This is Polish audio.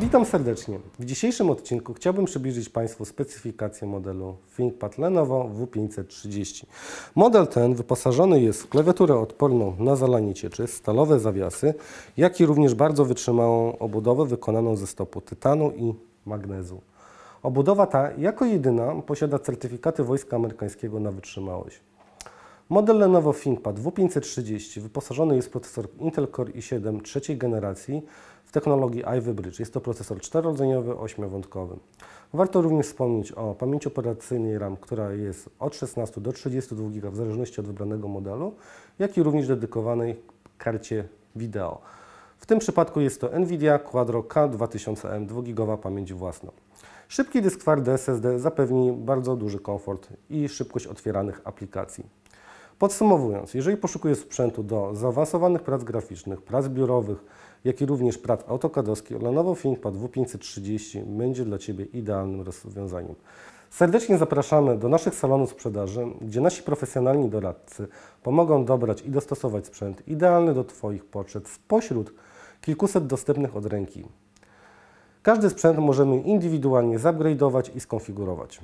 Witam serdecznie. W dzisiejszym odcinku chciałbym przybliżyć Państwu specyfikację modelu ThinkPad Lenovo W530. Model ten wyposażony jest w klawiaturę odporną na zalanie cieczy, stalowe zawiasy, jak i również bardzo wytrzymałą obudowę wykonaną ze stopu tytanu i magnezu. Obudowa ta jako jedyna posiada certyfikaty Wojska Amerykańskiego na wytrzymałość. Model Lenovo ThinkPad W530 wyposażony jest w procesor Intel Core i7 trzeciej generacji w technologii Ivy Bridge. Jest to procesor czterodzeniowy, ośmiowątkowy. Warto również wspomnieć o pamięci operacyjnej RAM, która jest od 16 do 32 GB w zależności od wybranego modelu, jak i również dedykowanej karcie wideo. W tym przypadku jest to NVIDIA Quadro K2000M 2GB pamięć własna. Szybki dysk twardy SSD zapewni bardzo duży komfort i szybkość otwieranych aplikacji. Podsumowując, jeżeli poszukuję sprzętu do zaawansowanych prac graficznych, prac biurowych, jak i również prac autokadowskich, Lenovo ThinkPad W530 będzie dla Ciebie idealnym rozwiązaniem. Serdecznie zapraszamy do naszych salonów sprzedaży, gdzie nasi profesjonalni doradcy pomogą dobrać i dostosować sprzęt idealny do Twoich potrzeb spośród kilkuset dostępnych od ręki. Każdy sprzęt możemy indywidualnie zupgrade'ować i skonfigurować.